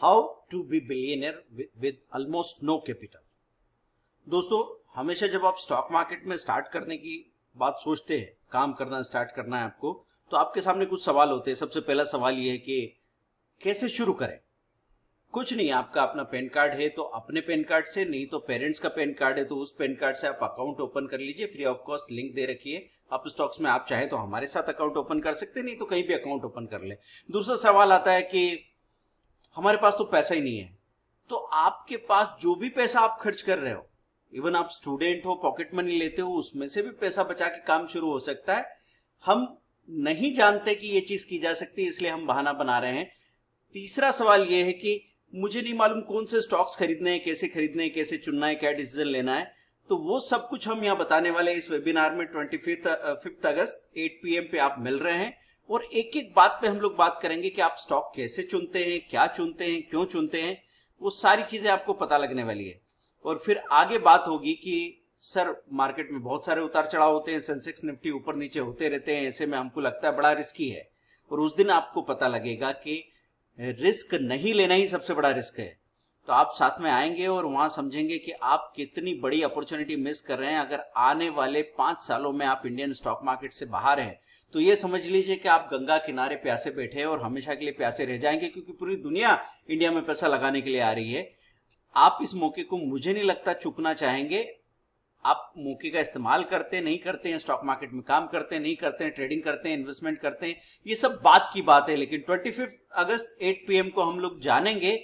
how to be billionaire with almost no capital दोस्तों हमेशा जब आप स्टॉक मार्केट में स्टार्ट करने की बात सोचते हैं काम करना स्टार्ट करना है आपको तो आपके सामने कुछ सवाल होते हैं सबसे पहला सवाल यह है कि कैसे शुरू करें कुछ नहीं आपका अपना पैन कार्ड है तो अपने पैन कार्ड से नहीं तो पेरेंट्स का पैन कार्ड है तो उस पैन कार्ड से आप अकाउंट ओपन कर लीजिए फ्री ऑफ कॉस्ट लिंक दे रखिए आप स्टॉक्स में आप चाहे तो हमारे साथ अकाउंट ओपन कर सकते नहीं तो कहीं भी अकाउंट ओपन कर ले दूसरा सवाल आता है कि हमारे पास तो पैसा ही नहीं है तो आपके पास जो भी पैसा आप खर्च कर रहे हो इवन आप स्टूडेंट हो पॉकेट मनी लेते हो उसमें से भी पैसा बचा के काम शुरू हो सकता है हम नहीं जानते कि ये चीज की जा सकती है इसलिए हम बहाना बना रहे हैं तीसरा सवाल ये है कि मुझे नहीं मालूम कौन से स्टॉक्स खरीदने हैं कैसे खरीदने हैं कैसे चुनना है क्या डिसीजन लेना है तो वो सब कुछ हम यहाँ बताने वाले इस वेबिनार में twenty fifth fifth August eight P पे आप मिल रहे हैं और एक एक बात पे हम लोग बात करेंगे कि आप स्टॉक कैसे चुनते हैं क्या चुनते हैं क्यों चुनते हैं वो सारी चीजें आपको पता लगने वाली है और फिर आगे बात होगी कि सर मार्केट में बहुत सारे उतार चढ़ाव होते हैं सेंसेक्स निफ्टी ऊपर नीचे होते रहते हैं ऐसे में हमको लगता है बड़ा रिस्की है और उस दिन आपको पता लगेगा कि रिस्क नहीं लेना ही सबसे बड़ा रिस्क है तो आप साथ में आएंगे और वहां समझेंगे कि आप कितनी बड़ी अपॉर्चुनिटी मिस कर रहे हैं अगर आने वाले पांच सालों में आप इंडियन स्टॉक मार्केट से बाहर हैं तो ये समझ लीजिए कि आप गंगा किनारे प्यासे बैठे हैं और हमेशा के लिए प्यासे रह जाएंगे क्योंकि पूरी दुनिया इंडिया में पैसा लगाने के लिए आ रही है आप इस मौके को मुझे नहीं लगता चुकना चाहेंगे आप मौके का इस्तेमाल करते नहीं करते हैं स्टॉक मार्केट में काम करते नहीं करते हैं ट्रेडिंग करते हैं इन्वेस्टमेंट करते हैं ये सब बात की बात है लेकिन ट्वेंटी अगस्त एट पी को हम लोग जानेंगे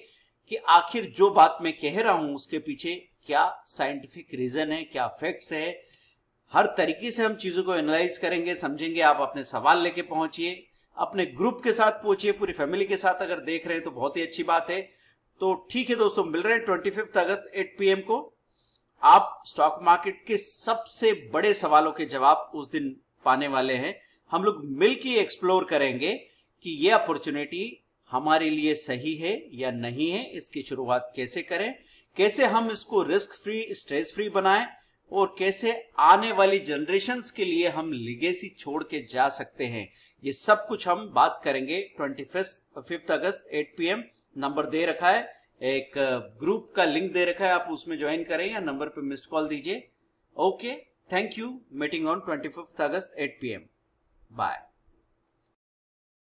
कि आखिर जो बात मैं कह रहा हूं उसके पीछे क्या साइंटिफिक रीजन है क्या फैक्ट्स है हर तरीके से हम चीज़ों को एनालाइज करेंगे समझेंगे आप अपने सवाल लेके पहुंचिए अपने ग्रुप के साथ पहुंचिए पूरी फैमिली के साथ अगर देख रहे हैं तो बहुत ही अच्छी बात है तो ठीक है दोस्तों मिल रहे हैं twenty fifth August eight P को आप स्टॉक मार्केट के सबसे बड़े सवालों के जवाब उस दिन पाने वाले हैं हम लोग मिलकर एक्सप्लोर करेंगे कि ये अपॉर्चुनिटी हमारे लिए सही है या नहीं है इसकी शुरुआत कैसे करें कैसे हम इसको रिस्क फ्री स्ट्रेस फ्री बनाएं और कैसे आने वाली जनरेशन के लिए हम लिगेसी छोड़ के जा सकते हैं ये सब कुछ हम बात करेंगे twenty fifth August 8 PM number दे रखा है एक ग्रुप uh, का लिंक दे रखा है आप उसमें ज्वाइन करें या नंबर पे मिस्ड कॉल दीजिए okay thank you meeting on twenty fifth August 8 PM bye